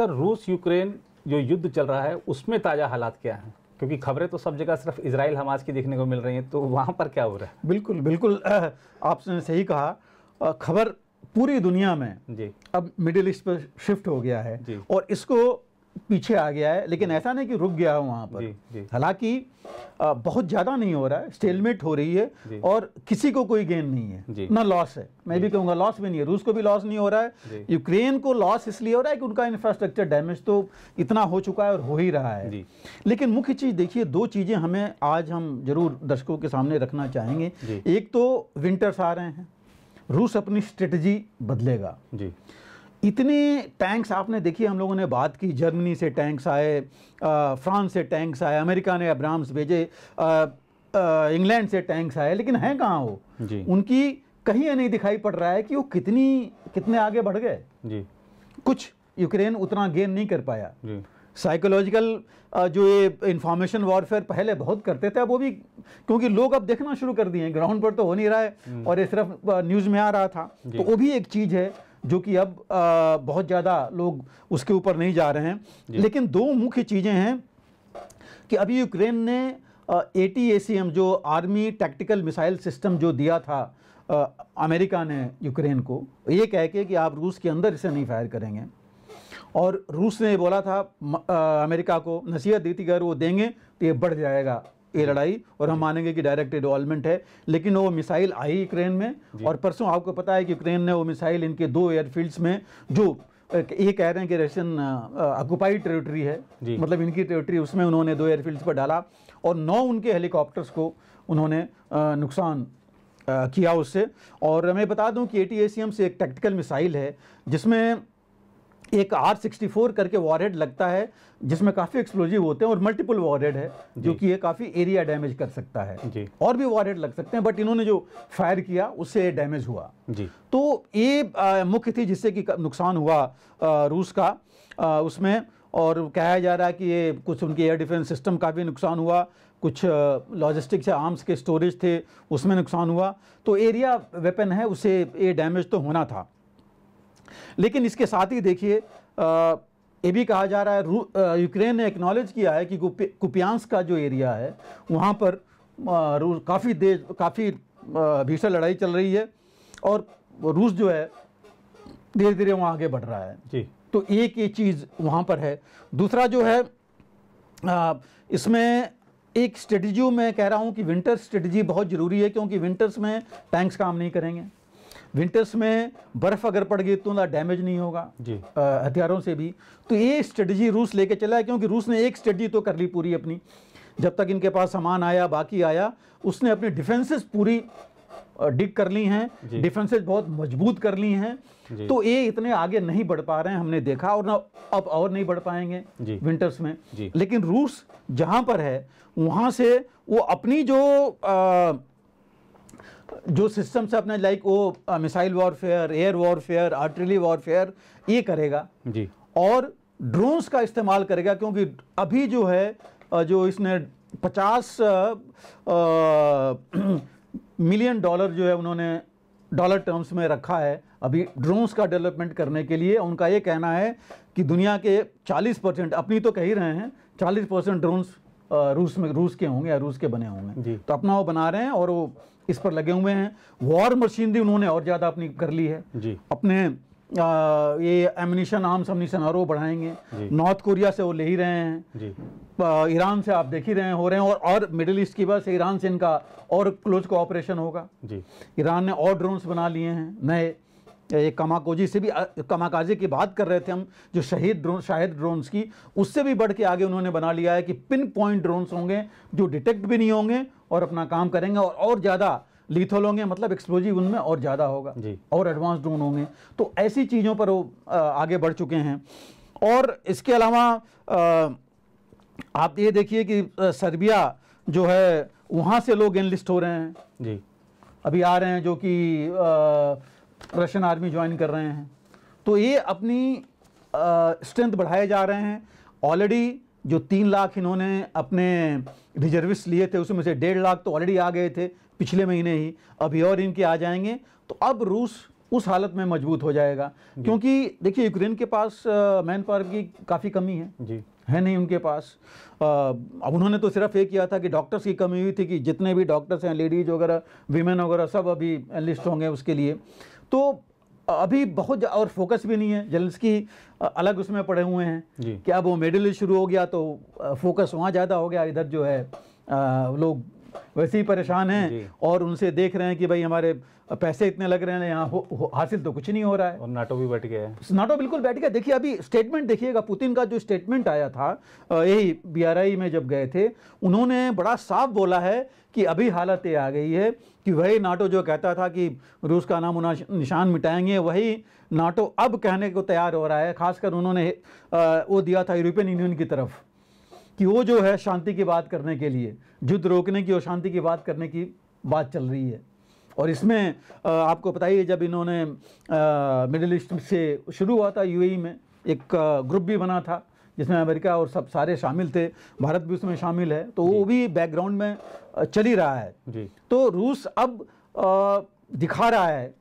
Sir रूस Ukraine जो युद्ध चल रहा है उसमें ताज़ा हालात क्या हैं क्योंकि खबरें तो सब जगह सिर्फ इसराइल हमास की देखने को मिल रही हैं तो वहाँ पर क्या हो रहा है बिल्कुल बिल्कुल आपने सही कहा खबर पूरी दुनिया में जी अब मिडिल ईस्ट पर शिफ्ट हो गया है और इसको पीछे आ गया है लेकिन ऐसा नहीं कि रुक गया है वहाँ पर हालांकि बहुत ज़्यादा नहीं हो रहा है स्टेलमेट हो रही है और किसी को कोई गेन नहीं है ना लॉस है मैं भी कहूंगा लॉस भी नहीं है रूस को भी लॉस नहीं हो रहा है यूक्रेन को लॉस इसलिए हो रहा है कि उनका इंफ्रास्ट्रक्चर डैमेज तो इतना हो चुका है और हो ही रहा है लेकिन मुख्य चीज़ देखिए दो चीज़ें हमें आज हम जरूर दर्शकों के सामने रखना चाहेंगे एक तो विंटर्स आ रहे हैं रूस अपनी स्ट्रेटजी बदलेगा जी इतने टैंक्स आपने देखिए हम लोगों ने बात की जर्मनी से टैंक्स आए फ्रांस से टैंक्स आए अमेरिका ने अब्राम्स भेजे इंग्लैंड से टैंक्स आए लेकिन हैं कहाँ वो उनकी कहीं ये नहीं दिखाई पड़ रहा है कि वो कितनी कितने आगे बढ़ गए जी कुछ यूक्रेन उतना गेन नहीं कर पाया साइकोलॉजिकल जो ये इंफॉर्मेशन वॉरफेयर पहले बहुत करते थे अब वो भी क्योंकि लोग अब देखना शुरू कर दिए हैं ग्राउंड पर तो हो नहीं रहा है हम्म। और ये सिर्फ न्यूज़ में आ रहा था तो वो भी एक चीज़ है जो कि अब आ, बहुत ज़्यादा लोग उसके ऊपर नहीं जा रहे हैं लेकिन दो मुख्य चीज़ें हैं कि अभी यूक्रेन ने A T A C M जो आर्मी टैक्टिकल मिसाइल सिस्टम जो दिया था आ, अमेरिका ने यूक्रेन को ये कह के कि आप रूस के अंदर इसे नहीं फायर करेंगे और रूस ने बोला था आ, अमेरिका को नसीहत दी थी अगर वो देंगे तो ये बढ़ जाएगा ये लड़ाई और हम मानेंगे कि डायरेक्ट इन्वॉल्वमेंट है लेकिन वो मिसाइल आई यूक्रेन में और परसों आपको पता है कि यूक्रेन ने वो मिसाइल इनके दो एयरफील्ड्स में जो ये कह रहे हैं कि रशियन ऑक्युपाइड टेरिटरी है मतलब इनकी टेरिटरी उसमें उन्होंने दो एयरफील्ड्स पर डाला और नौ उनके हेलीकॉप्टर्स को उन्होंने नुकसान किया उससे और मैं बता दूं कि ए से एक टैक्टिकल मिसाइल है जिसमें एक आर सिक्सटी फोर करके वॉरहेड लगता है जिसमें काफ़ी एक्सप्लोजिव होते हैं और मल्टीपल वॉरहेड है जो कि ये काफ़ी एरिया डैमेज कर सकता है जी और भी वॉरहेड लग सकते हैं बट इन्होंने जो फायर किया उससे डैमेज हुआ जी तो ये मुख्य थी जिससे कि नुकसान हुआ आ, रूस का आ, उसमें और कहा जा रहा है कि ये कुछ उनके एयर डिफेंस सिस्टम का भी नुकसान हुआ कुछ लॉजिस्टिक्स या आर्म्स के स्टोरेज थे उसमें नुकसान हुआ तो एरिया वेपन है उसे ये डैमेज तो होना था लेकिन इसके साथ ही देखिए ये भी कहा जा रहा है यूक्रेन ने एक्नॉलेज किया है कि कुपियांस का जो एरिया है वहाँ पर रूस काफ़ी देश काफ़ी भीषण लड़ाई चल रही है और रूस जो है धीरे धीरे वहाँ आगे बढ़ रहा है जी तो एक ये चीज़ वहाँ पर है दूसरा जो है आ, इसमें एक स्ट्रेटजी मैं कह रहा हूँ कि विंटर स्ट्रेटजी बहुत ज़रूरी है क्योंकि विंटर्स में टैंक्स काम नहीं करेंगे विंटर्स में बर्फ़ अगर पड़ गई तो ना डैमेज नहीं होगा जी हथियारों से भी तो ये स्ट्रेटजी रूस लेके चला है क्योंकि रूस ने एक स्ट्रेटजी तो कर ली पूरी अपनी जब तक इनके पास सामान आया बाकी आया उसने अपनी डिफेंसेस पूरी डिग कर ली हैं डिफेंसेस बहुत मजबूत कर ली हैं तो ये इतने आगे नहीं बढ़ पा रहे हैं हमने देखा और ना अब और नहीं बढ़ पाएंगे विंटर्स में लेकिन रूस जहां पर है वहां से वो अपनी जो आ, जो सिस्टम्स अपने लाइक वो missile warfare air warfare artillery warfare ये करेगा जी और ड्रोन्स का इस्तेमाल करेगा क्योंकि अभी जो है uh, जो इसने पचास मिलियन uh, डॉलर uh, जो है उन्होंने डॉलर टर्म्स में रखा है अभी ड्रोन्स का डेवलपमेंट करने के लिए उनका ये कहना है कि दुनिया के 40 परसेंट अपनी तो कह ही रहे हैं 40 परसेंट ड्रोन्स रूस में रूस के होंगे या रूस के बने होंगे तो अपना वो बना रहे हैं और वो इस पर लगे हुए हैं वॉर मशीनरी उन्होंने और ज़्यादा अपनी कर ली है जी अपने आ, ये एमिनीशन आर्म्स अमनीशन और वो बढ़ाएंगे नॉर्थ कोरिया से वो ले ही रहे हैं ईरान से आप देख ही रहे हैं हो रहे हैं और और मिडिल ईस्ट की वजह से ईरान से इनका और क्लोज कोऑपरेशन होगा ईरान ने और ड्रोन्स बना लिए हैं नए कमाकोजी से भी कमाकाजी की बात कर रहे थे हम जो शहीद ड्रोन शाहिद ड्रोन्स की उससे भी बढ़ के आगे उन्होंने बना लिया है कि पिन पॉइंट ड्रोन्स होंगे जो डिटेक्ट भी नहीं होंगे और अपना काम करेंगे और, और ज़्यादा लीथल होंगे मतलब एक्सप्लोजिव उनमें और ज़्यादा होगा जी और एडवांस ड्रोन होंगे तो ऐसी चीज़ों पर वो आगे बढ़ चुके हैं और इसके अलावा आप ये देखिए कि सर्बिया जो है वहाँ से लोग एनलिस्ट हो रहे हैं जी अभी आ रहे हैं जो कि रशियन आर्मी ज्वाइन कर रहे हैं तो ये अपनी स्ट्रेंथ बढ़ाए जा रहे हैं ऑलरेडी जो तीन लाख इन्होंने अपने रिजर्विस्ट लिए थे उसमें से डेढ़ लाख तो ऑलरेडी आ गए थे पिछले महीने ही अभी और इनके आ जाएंगे तो अब रूस उस हालत में मजबूत हो जाएगा क्योंकि देखिए यूक्रेन के पास मैन पावर की काफ़ी कमी है जी है नहीं उनके पास अब उन्होंने तो सिर्फ ये किया था कि डॉक्टर्स की कमी हुई थी कि जितने भी डॉक्टर्स हैं लेडीज़ वगैरह वीमेन वगैरह सब अभी लिस्ट होंगे उसके लिए तो अभी बहुत और फोकस भी नहीं है की अलग उसमें पड़े हुए हैं कि अब वो मेडल शुरू हो गया तो फोकस वहाँ ज़्यादा हो गया इधर जो है लोग वैसे ही परेशान हैं और उनसे देख रहे हैं कि भाई हमारे पैसे इतने लग रहे हैं यहाँ हासिल तो कुछ नहीं हो रहा है और नाटो भी बैठ गया है नाटो बिल्कुल बैठ गया देखिए अभी स्टेटमेंट देखिएगा पुतिन का जो स्टेटमेंट आया था यही बी में जब गए थे उन्होंने बड़ा साफ बोला है कि अभी हालत ये आ गई है कि वही नाटो जो कहता था कि रूस का नाम निशान मिटाएंगे वही नाटो अब कहने को तैयार हो रहा है खासकर उन्होंने वो दिया था यूरोपियन यूनियन की तरफ कि वो जो है शांति की बात करने के लिए युद्ध रोकने की और शांति की बात करने की बात चल रही है और इसमें आपको पता ही है जब इन्होंने मिडिल ईस्ट से शुरू हुआ था यूएई में एक ग्रुप भी बना था जिसमें अमेरिका और सब सारे शामिल थे भारत भी उसमें शामिल है तो वो भी बैकग्राउंड में चल ही रहा है जी। तो रूस अब दिखा रहा है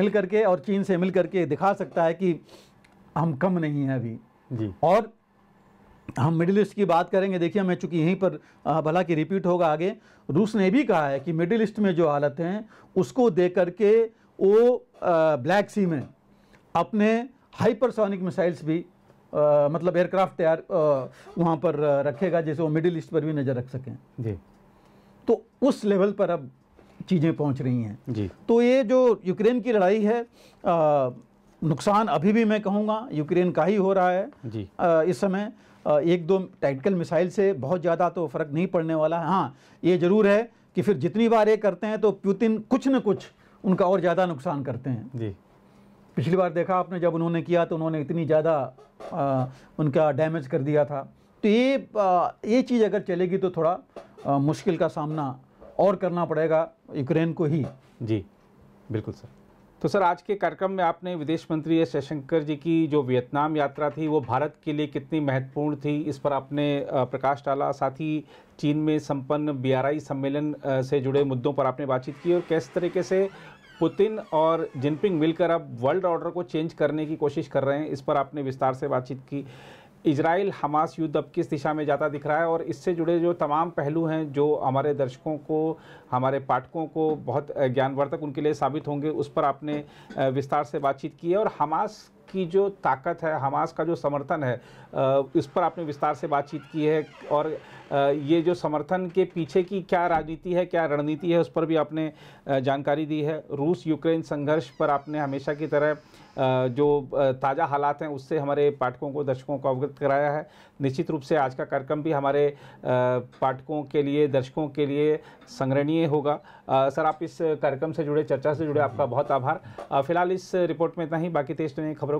मिल करके और चीन से मिल करके दिखा सकता है कि हम कम नहीं हैं अभी जी और हम मिडिल ईस्ट की बात करेंगे देखिए मैं चूंकि यहीं पर भला कि रिपीट होगा आगे रूस ने भी कहा है कि मिडिल ईस्ट में जो हालत है उसको दे करके वो ब्लैक सी में अपने हाइपरसोनिक मिसाइल्स भी आ, मतलब एयरक्राफ्ट तैयार वहाँ पर रखेगा जैसे वो मिडिल ईस्ट पर भी नज़र रख सकें जी तो उस लेवल पर अब चीज़ें पहुँच रही हैं जी तो ये जो यूक्रेन की लड़ाई है आ, नुकसान अभी भी मैं कहूँगा यूक्रेन का ही हो रहा है जी आ, इस समय एक दो टैक्टिकल मिसाइल से बहुत ज़्यादा तो फ़र्क नहीं पड़ने वाला है हाँ ये ज़रूर है कि फिर जितनी बार ये करते हैं तो प्यूतिन कुछ न कुछ उनका और ज़्यादा नुकसान करते हैं जी पिछली बार देखा आपने जब उन्होंने किया तो उन्होंने इतनी ज़्यादा उनका डैमेज कर दिया था तो ये आ, ये चीज़ अगर चलेगी तो थोड़ा आ, मुश्किल का सामना और करना पड़ेगा यूक्रेन को ही जी बिल्कुल सर तो सर आज के कार्यक्रम में आपने विदेश मंत्री एस जयशंकर जी की जो वियतनाम यात्रा थी वो भारत के लिए कितनी महत्वपूर्ण थी इस पर आपने प्रकाश डाला साथ ही चीन में संपन्न बीआरआई सम्मेलन से जुड़े मुद्दों पर आपने बातचीत की और किस तरीके से पुतिन और जिनपिंग मिलकर अब वर्ल्ड ऑर्डर को चेंज करने की कोशिश कर रहे हैं इस पर आपने विस्तार से बातचीत की इसराइल हमास युद्ध अब किस दिशा में जाता दिख रहा है और इससे जुड़े जो तमाम पहलू हैं जो हमारे दर्शकों को हमारे पाठकों को बहुत ज्ञानवर्धक उनके लिए साबित होंगे उस पर आपने विस्तार से बातचीत की है और हमास की जो ताकत है हमास का जो समर्थन है इस पर आपने विस्तार से बातचीत की है और ये जो समर्थन के पीछे की क्या राजनीति है क्या रणनीति है उस पर भी आपने जानकारी दी है रूस यूक्रेन संघर्ष पर आपने हमेशा की तरह जो ताज़ा हालात हैं उससे हमारे पाठकों को दर्शकों को अवगत कराया है निश्चित रूप से आज का कार्यक्रम भी हमारे पाठकों के लिए दर्शकों के लिए संग्रहणीय होगा सर आप इस कार्यक्रम से जुड़े चर्चा से जुड़े आपका बहुत आभार फिलहाल इस रिपोर्ट में इतना ही बाकी तेज खबरों